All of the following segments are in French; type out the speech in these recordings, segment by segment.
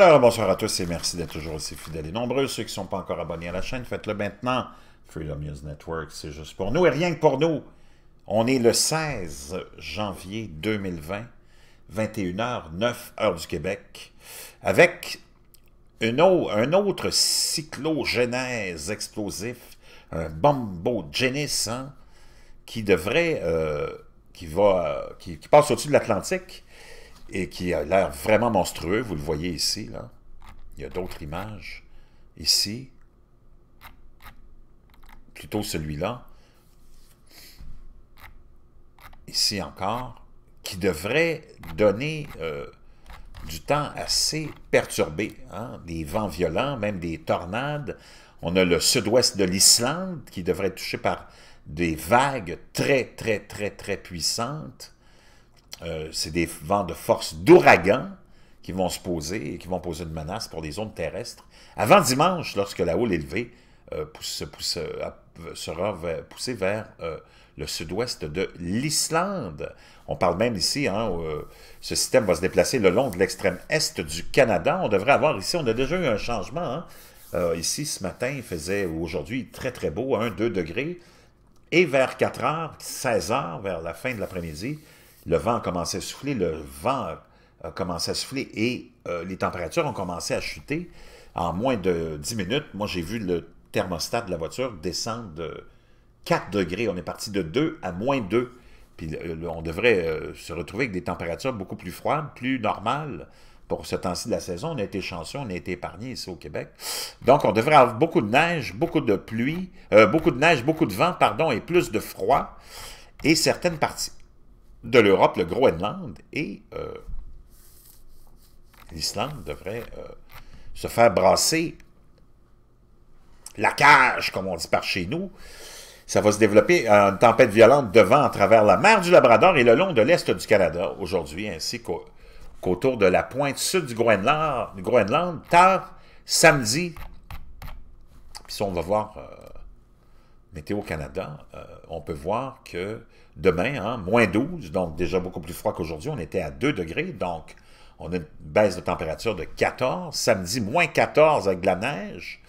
Alors, bonsoir à tous et merci d'être toujours aussi fidèles et nombreux. Ceux qui ne sont pas encore abonnés à la chaîne, faites-le maintenant. Freedom News Network, c'est juste pour nous et rien que pour nous. On est le 16 janvier 2020, 21h, 9 h du Québec, avec un autre cyclogénèse explosif, un bombo hein, qui devrait, euh, qui va, euh, qui, qui passe au-dessus de l'Atlantique et qui a l'air vraiment monstrueux. Vous le voyez ici, là. Il y a d'autres images. Ici, plutôt celui-là. Ici encore, qui devrait donner euh, du temps assez perturbé. Hein. Des vents violents, même des tornades. On a le sud-ouest de l'Islande qui devrait être touché par des vagues très, très, très, très puissantes. Euh, c'est des vents de force d'ouragan qui vont se poser et qui vont poser une menace pour les zones terrestres. Avant dimanche, lorsque la houle élevée euh, euh, sera poussée vers le sud-ouest de l'Islande. On parle même ici, hein, ce système va se déplacer le long de l'extrême est du Canada. On devrait avoir ici, on a déjà eu un changement. Hein. ici, ce matin, il faisait, aujourd'hui, très très beau, 1-2 degrés. Et vers 4 heures, 16 heures, vers la fin de l'après-midi, le vent commencé à souffler, le vent a commencé à souffler et euh, les températures ont commencé à chuter. En moins de 10 minutes, moi j'ai vu le thermostat de la voiture descendre de 4 degrés. On est parti de 2 à moins 2. Puis on devrait euh, se retrouver avec des températures beaucoup plus froides, plus normales pour ce temps-ci de la saison. On a été chanceux, on a été épargné ici au Québec. Donc on devrait avoir beaucoup de neige, beaucoup de pluie, euh, beaucoup de neige, beaucoup de vent, pardon, et plus de froid. Et certaines parties de l'Europe, le Groenland et euh, l'Islande devraient euh, se faire brasser la cage, comme on dit par chez nous. Ça va se développer en euh, tempête violente devant, à travers la mer du Labrador et le long de l'est du Canada aujourd'hui, ainsi qu'autour de la pointe sud du Groenland, tard samedi. Puis ça, on va voir Météo-Canada, euh, on peut voir que demain, hein, moins 12, donc déjà beaucoup plus froid qu'aujourd'hui, on était à 2 degrés, donc on a une baisse de température de 14. Samedi, moins 14 avec de la neige,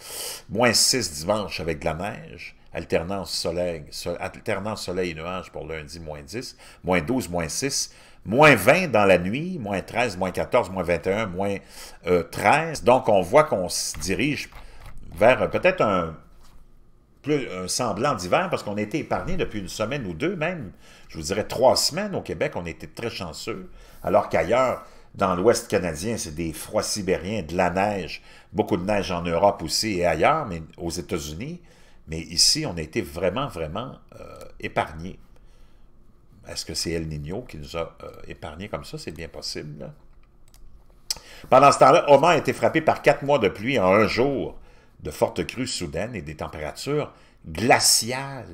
moins 6 dimanche avec de la neige, alternance soleil, alternance soleil et nuages pour lundi, moins 10, moins 12, moins 6, moins 20 dans la nuit, moins 13, moins 14, moins 21, moins 13. Euh, donc on voit qu'on se dirige vers euh, peut-être un un euh, semblant d'hiver parce qu'on a été épargné depuis une semaine ou deux même. Je vous dirais trois semaines au Québec, on était très chanceux. Alors qu'ailleurs, dans l'Ouest canadien, c'est des froids sibériens, de la neige, beaucoup de neige en Europe aussi et ailleurs, mais aux États-Unis. Mais ici, on a été vraiment, vraiment euh, épargnés. épargné. Est-ce que c'est El Niño qui nous a euh, épargné comme ça? C'est bien possible. Pendant ce temps-là, Oman a été frappé par quatre mois de pluie en un jour de fortes crues soudaines et des températures glaciales.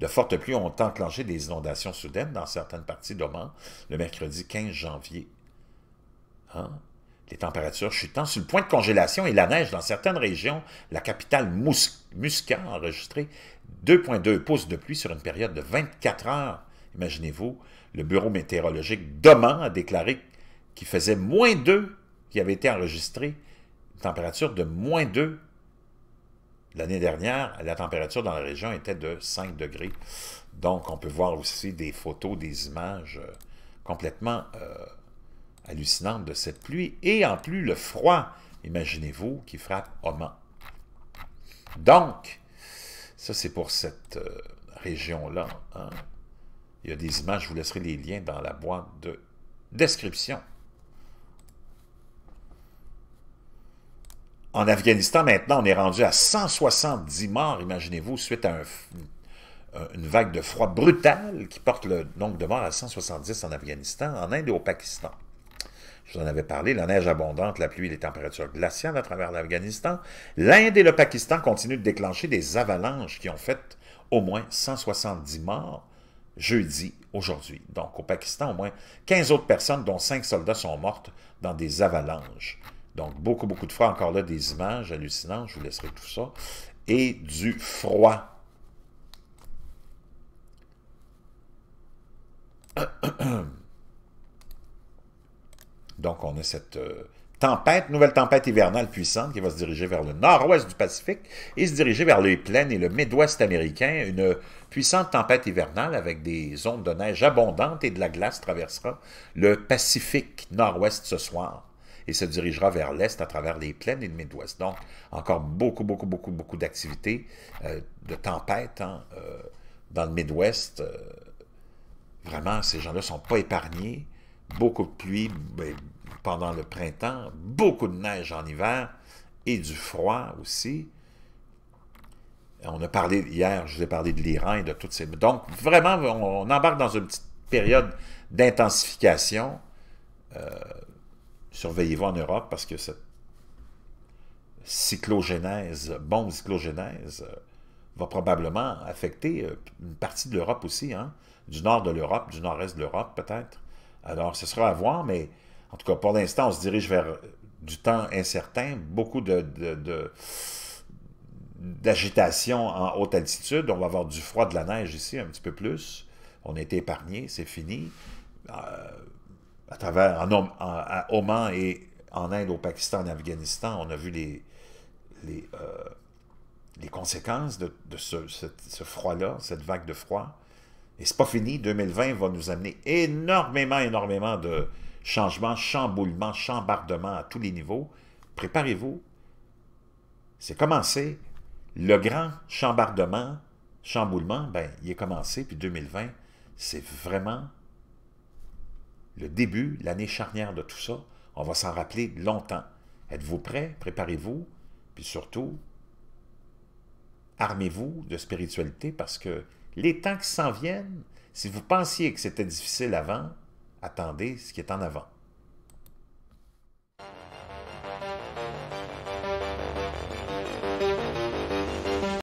De fortes pluies ont enclenché des inondations soudaines dans certaines parties d'Oman le mercredi 15 janvier. Hein? Les températures chutant sur le point de congélation et la neige dans certaines régions, la capitale Muscat a enregistré 2,2 pouces de pluie sur une période de 24 heures. Imaginez-vous, le bureau météorologique d'Oman a déclaré qu'il faisait moins 2 qui avait été enregistré température de moins 2. L'année dernière, la température dans la région était de 5 degrés. Donc, on peut voir aussi des photos, des images euh, complètement euh, hallucinantes de cette pluie. Et en plus, le froid, imaginez-vous, qui frappe au Donc, ça c'est pour cette euh, région-là. Hein. Il y a des images, je vous laisserai les liens dans la boîte de description. En Afghanistan, maintenant, on est rendu à 170 morts, imaginez-vous, suite à euh, une vague de froid brutale qui porte le nombre de morts à 170 en Afghanistan, en Inde et au Pakistan. Je vous en avais parlé, la neige abondante, la pluie les températures glaciales à travers l'Afghanistan. L'Inde et le Pakistan continuent de déclencher des avalanches qui ont fait au moins 170 morts jeudi, aujourd'hui. Donc, au Pakistan, au moins 15 autres personnes, dont 5 soldats, sont mortes dans des avalanches. Donc, beaucoup, beaucoup de froid. Encore là, des images hallucinantes, je vous laisserai tout ça. Et du froid. Donc, on a cette euh, tempête, nouvelle tempête hivernale puissante qui va se diriger vers le nord-ouest du Pacifique et se diriger vers les plaines et le Midwest américain. Une puissante tempête hivernale avec des ondes de neige abondantes et de la glace traversera le Pacifique nord-ouest ce soir et se dirigera vers l'est à travers les plaines et le Midwest. Donc, encore beaucoup, beaucoup, beaucoup, beaucoup d'activités, euh, de tempêtes hein, euh, dans le Midwest. Euh, vraiment, ces gens-là ne sont pas épargnés. Beaucoup de pluie ben, pendant le printemps, beaucoup de neige en hiver et du froid aussi. On a parlé hier, je vous ai parlé de l'Iran et de toutes ces... Donc, vraiment, on, embarque dans une petite période d'intensification surveillez-vous en Europe parce que cette cyclogénèse, bombe cyclogénèse, euh, va probablement affecter euh, une partie de l'Europe aussi, hein? du nord de l'Europe, du nord-est de l'Europe peut-être. Alors, ce sera à voir, mais en tout cas, pour l'instant, on se dirige vers euh, du temps incertain, beaucoup de, d'agitation en haute altitude. On va avoir du froid, de la neige ici, un petit peu plus. On a été épargné, c'est fini à travers, en, Oman et en Inde, au Pakistan, en Afghanistan, on a vu les, les, euh, les conséquences de, ce, froid-là, cette vague de froid. Et c'est pas fini, 2020 va nous amener énormément, énormément de changements, chamboulements, chambardements à tous les niveaux. Préparez-vous. C'est commencé. Le grand chambardement, chamboulement, ben, il est commencé, puis 2020, c'est vraiment le début, l'année charnière de tout ça. On va s'en rappeler longtemps. Êtes-vous prêts? Préparez-vous. Puis surtout, armez-vous de spiritualité parce que les temps qui s'en viennent, si vous pensiez que c'était difficile avant, attendez ce qui est en avant.